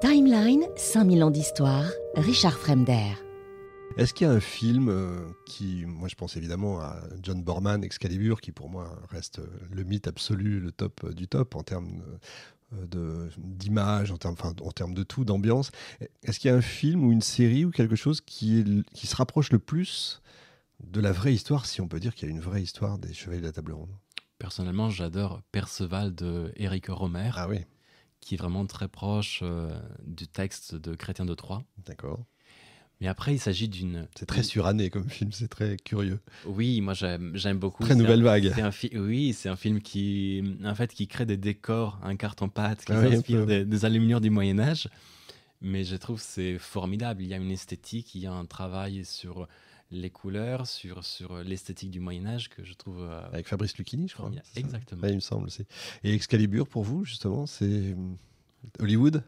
Timeline, 5000 ans d'histoire, Richard Fremder. Est-ce qu'il y a un film euh, qui, moi je pense évidemment à John Borman, Excalibur, qui pour moi reste euh, le mythe absolu, le top euh, du top en termes d'image, en termes, en termes de tout, d'ambiance. Est-ce qu'il y a un film ou une série ou quelque chose qui, qui se rapproche le plus de la vraie histoire, si on peut dire qu'il y a une vraie histoire des Chevaliers de la Table Ronde Personnellement, j'adore Perceval de Eric Romer. Ah oui qui est vraiment très proche euh, du texte de Chrétien de Troyes. D'accord. Mais après, il s'agit d'une. C'est très suranné comme film, c'est très curieux. Oui, moi j'aime beaucoup. Très nouvelle vague. Oui, c'est un film qui, en fait, qui crée des décors, un carton-pâte, qui ah inspire des, des du Moyen-Âge. Mais je trouve c'est formidable. Il y a une esthétique, il y a un travail sur les couleurs, sur, sur l'esthétique du Moyen-Âge que je trouve. Euh, Avec Fabrice Lucchini, je crois. Exactement. il me semble Et Excalibur, pour vous, justement, c'est euh, Hollywood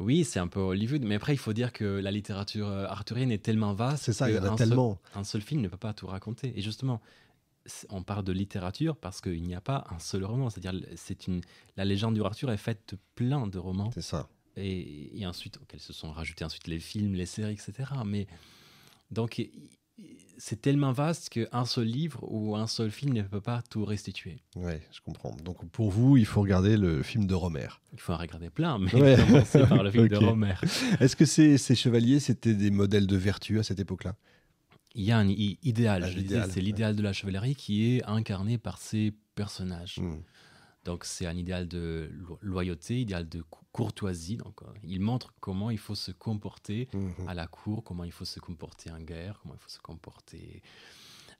oui, c'est un peu Hollywood, mais après, il faut dire que la littérature euh, arthurienne est tellement vaste. C'est ça, il y en a tellement. un seul film ne peut pas tout raconter. Et justement, on parle de littérature parce qu'il n'y a pas un seul roman. C'est-à-dire, c'est une la légende du Arthur est faite de plein de romans. C'est ça. Et, et ensuite, auxquels se sont rajoutés ensuite les films, les séries, etc. Mais donc, c'est tellement vaste qu'un seul livre ou un seul film ne peut pas tout restituer. Oui, je comprends. Donc pour vous, il faut regarder le film de Romer. Il faut en regarder plein, mais commencer par le film de Romer. Est-ce que ces, chevaliers, c'était des modèles de vertu à cette époque-là Il y a un idéal, ah, je disais, c'est l'idéal de la chevalerie qui est incarné par ces personnages. Hmm. Donc c'est un idéal de loyauté, idéal de courtoisie. Euh, il montre comment il faut se comporter mhm. à la cour, comment il faut se comporter en guerre, comment il faut se comporter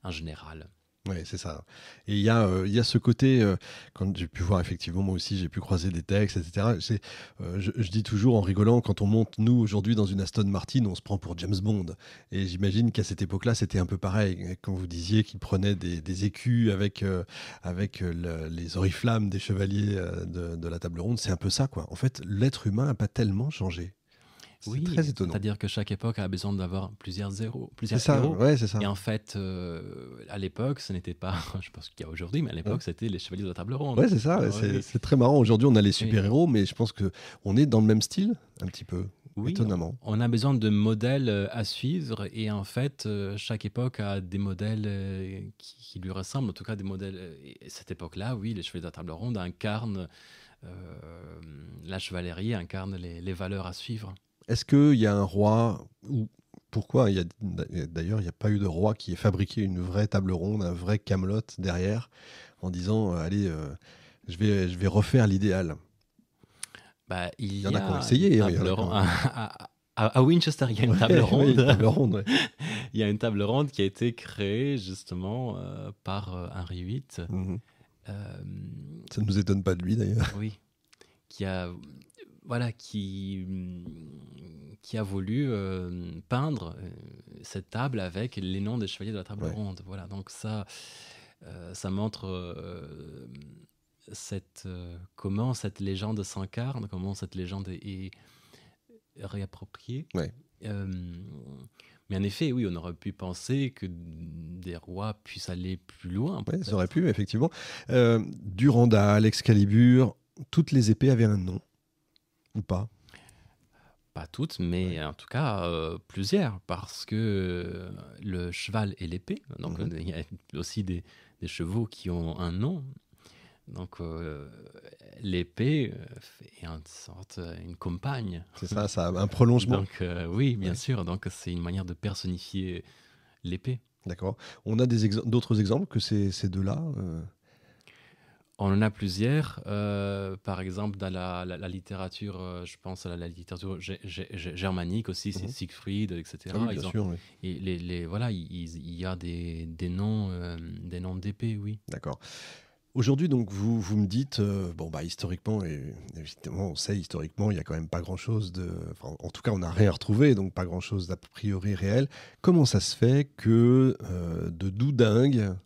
en général. Oui, c'est ça. Et il y, a, euh, il y a ce côté, euh, quand j'ai pu voir effectivement, moi aussi, j'ai pu croiser des textes, etc. C'est, euh, je, dis toujours en rigolant, quand on monte, nous, aujourd'hui, dans une Aston Martin, on se prend pour James Bond. Et j'imagine qu'à cette époque-là, c'était un peu pareil. Quand vous disiez qu'il prenait des, écus avec, avec les oriflammes des chevaliers de, de la table ronde, c'est un peu ça, quoi. En fait, l'être humain n'a pas tellement changé oui, très étonnant. C'est-à-dire que chaque époque a besoin d'avoir plusieurs zéros. Plusieurs c'est ça, c'est ça. Et en fait, euh, à l'époque, ce n'était pas, je pense qu'il y a aujourd'hui, mais à l'époque, c'était les chevaliers de la table ronde. Ouais, c'est ça. c'est, très marrant. Aujourd'hui, on a les super-héros, mais je pense qu'on est dans le même style, un petit peu. Oui, étonnamment. On a besoin de modèles euh, à suivre et en fait, euh, chaque époque a des modèles qui, lui ressemblent, en tout cas des modèles. Et cette époque-là, oui, les chevaliers de la table ronde incarnent la chevalerie, incarnent les valeurs à suivre. Est-ce qu'il y a un roi ou pourquoi D'ailleurs, il n'y a pas eu de roi qui ait fabriqué une vraie table ronde, un vrai Camelot derrière, en disant euh, allez, euh, je, vais, je vais refaire l'idéal. Bah, il, y, en a, a essayé. à, hein, ah, ah, ah, Winchester, il y a une table ronde. il y a une table ronde qui a été créée justement euh, par Henri VIII. Mmh Ça ne nous étonne pas de lui d'ailleurs. Oui. Qui a, voilà, qui, qui a voulu euh, peindre euh, cette table avec les noms des chevaliers de la table ronde. Voilà, donc ça, euh, ça montre comment cette légende s'incarne, comment cette légende est, réappropriée. Mais en effet, oui, on aurait pu penser que des rois puissent aller plus loin. Ouais, ça aurait pu, effectivement. Durandal, Excalibur, toutes les épées avaient un nom, ou pas pas toutes, mais en tout cas euh, plusieurs, parce que euh, le cheval et l'épée, donc il y a aussi des, chevaux qui ont un nom. Donc euh, l'épée est en sorte une compagne. C'est ça, ça un prolongement. donc oui, bien sûr. Donc c'est une manière de personnifier l'épée. D'accord. On a d'autres exemples que ces, ces deux-là on en a plusieurs. Euh, par exemple, dans la, littérature, euh, je pense à la, littérature germanique aussi, c'est mhm. Siegfried, etc. Ah et les, voilà, il y a des, noms, euh, des noms d'épées, oui. D'accord. Aujourd'hui, donc, vous, vous me dites, bon, bah, historiquement, et on sait, historiquement, il n'y a quand même pas grand-chose de. en tout cas, on n'a rien retrouvé, donc pas grand-chose d'a priori réel. Comment ça se fait que de de doudingues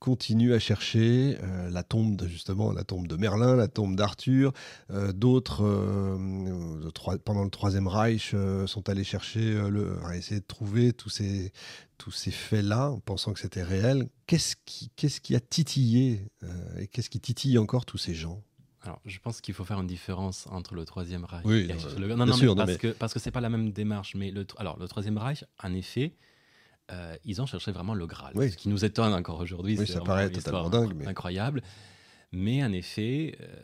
continue à chercher euh, la tombe de, justement la tombe de Merlin, la tombe d'Arthur. Euh, d'autres euh, pendant le troisième Reich sont allés chercher le, essayer de trouver tous ces tous ces faits-là, en pensant que c'était réel. Qu'est-ce qui qu'est-ce qui a titillé et qu'est-ce qui titille encore tous ces gens alors, je pense qu'il faut faire une différence entre le troisième Reich. et le... non, parce, Que, parce que c'est pas la même démarche. Mais le, alors, le troisième Reich, en effet, euh, ils ont cherché vraiment le Graal. Ce qui nous étonne encore aujourd'hui, c'est ça paraît totalement dingue, mais... incroyable. Mais en effet, euh,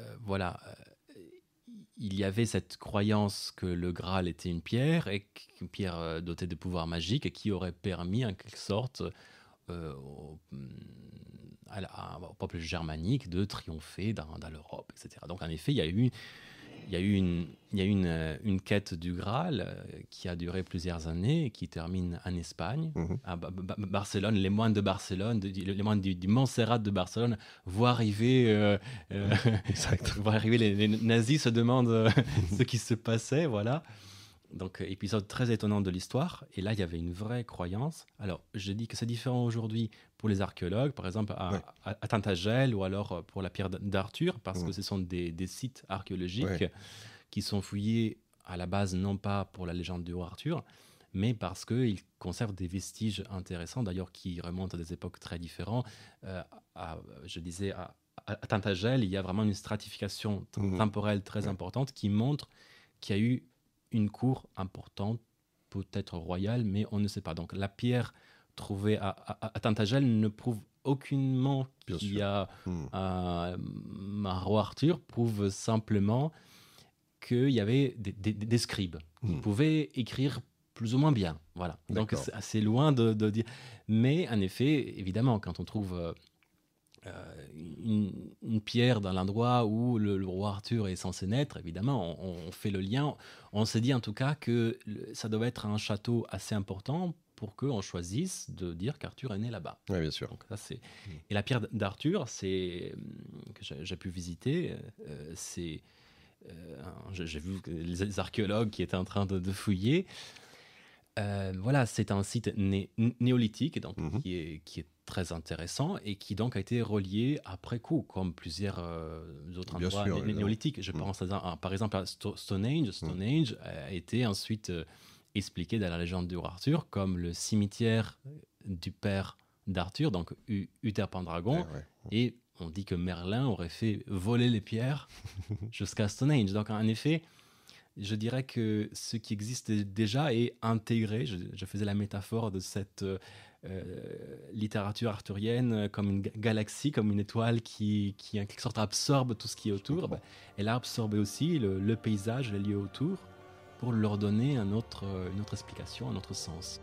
euh, voilà, il y avait cette croyance que le Graal était une pierre, et une pierre dotée de pouvoirs magiques, et qui aurait permis en quelque sorte mm, au, peuple germanique de triompher dans, dans l'Europe, etc. Donc en effet, il y a eu il y a eu une, euh, quête du Graal euh, qui a duré plusieurs années et qui termine en Espagne, mhm. à Barcelone. Les moines de Barcelone, les moines du, Montserrat de Barcelone voient arriver, euh, arriver les, les, nazis se demandent ce qui se passait, voilà donc euh, épisode très étonnant de l'histoire. Et là, il y avait une vraie croyance. Alors, je dis que c'est différent aujourd'hui pour les archéologues, par exemple à, Tintagel ou alors euh, pour la pierre d'Arthur, parce que ce sont des, sites archéologiques qui sont fouillés à la base non pas pour la légende du roi Arthur, mais parce qu'ils conservent des vestiges intéressants, d'ailleurs qui remontent à des époques très différentes. Euh, je disais à Tintagel, il y a vraiment une stratification mhm. temporelle très importante qui montre qu'il y a eu une cour importante, peut-être royale, mais on ne sait pas. Donc la pierre trouvée à, Tintagel ne prouve aucunement qu'il y a hmm. un roi Arthur, prouve simplement qu'il y avait des, scribes. qui hmm. pouvaient écrire plus ou moins bien. Voilà. Donc c'est assez loin de, dire. Mais en effet, évidemment, quand on trouve euh, euh, une, pierre dans l'endroit où le, roi Arthur est censé naître, évidemment, on, fait le lien. On s'est dit en tout cas que ça devait être un château assez important pour qu'on choisisse de dire qu'Arthur est né là-bas. Oui, bien sûr. Et la pierre d'Arthur, c'est euh, que j'ai, pu visiter, euh, c'est j'ai vu les archéologues qui étaient en train de, fouiller. voilà, c'est un site néolithique, donc mm-hmm. qui est très intéressant et qui donc a été relié après coup, comme plusieurs euh, autres endroits néolithiques. Je mm. pense par exemple à Stonehenge. Mm. Stonehenge a été ensuite euh, expliqué dans la légende du roi Arthur comme le cimetière euh, du père d'Arthur, donc Uther Pendragon. Eh et on dit que Merlin aurait fait voler les pierres jusqu'à Stonehenge. Donc en effet, je dirais que ce qui existe déjà est intégré. Je, faisais la métaphore de cette euh, euh, littérature arthurienne comme une galaxie, comme une étoile qui, en quelque sorte absorbe tout ce qui est autour. Bah, elle a absorbé aussi le, paysage, les lieux autour, pour leur donner une autre explication, un autre sens.